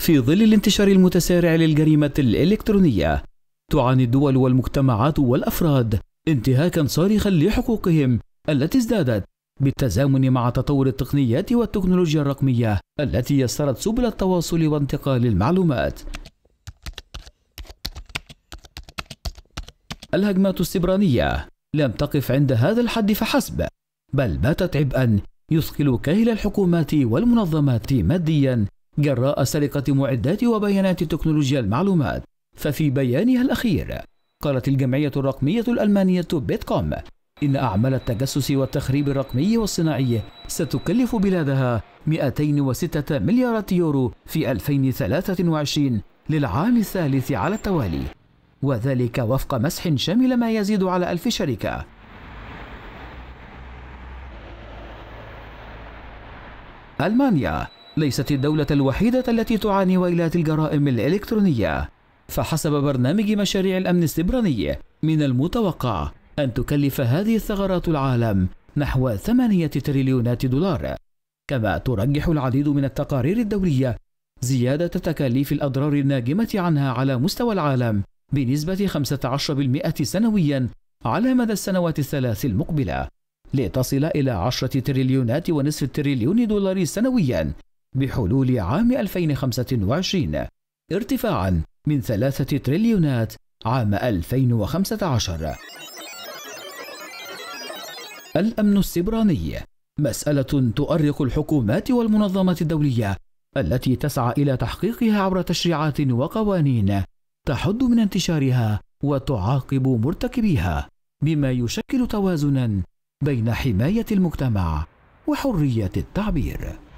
في ظل الانتشار المتسارع للجريمة الإلكترونية تعاني الدول والمجتمعات والأفراد انتهاكا صارخا لحقوقهم التي ازدادت بالتزامن مع تطور التقنيات والتكنولوجيا الرقمية التي يسرت سبل التواصل وانتقال المعلومات الهجمات السبرانية لم تقف عند هذا الحد فحسب بل باتت عبئا يثقل كاهل الحكومات والمنظمات ماديا جراء سرقة معدات وبيانات تكنولوجيا المعلومات ففي بيانها الأخير قالت الجمعية الرقمية الألمانية بيتكوم إن أعمال التجسس والتخريب الرقمي والصناعي ستكلف بلادها 206 مليارات يورو في 2023 للعام الثالث على التوالي وذلك وفق مسح شمل ما يزيد على ألف شركة ألمانيا ليست الدولة الوحيدة التي تعاني ويلات الجرائم الإلكترونية فحسب برنامج مشاريع الأمن السبراني من المتوقع أن تكلف هذه الثغرات العالم نحو 8 تريليونات دولار كما ترجح العديد من التقارير الدولية زيادة تكاليف الأضرار الناجمة عنها على مستوى العالم بنسبة 15% سنويا على مدى السنوات الثلاث المقبلة لتصل إلى 10 تريليونات ونصف تريليون دولار سنويا بحلول عام 2025 ارتفاعا من ثلاثة تريليونات عام 2015 الأمن السبراني مسألة تؤرق الحكومات والمنظمات الدولية التي تسعى إلى تحقيقها عبر تشريعات وقوانين تحد من انتشارها وتعاقب مرتكبيها بما يشكل توازنا بين حماية المجتمع وحرية التعبير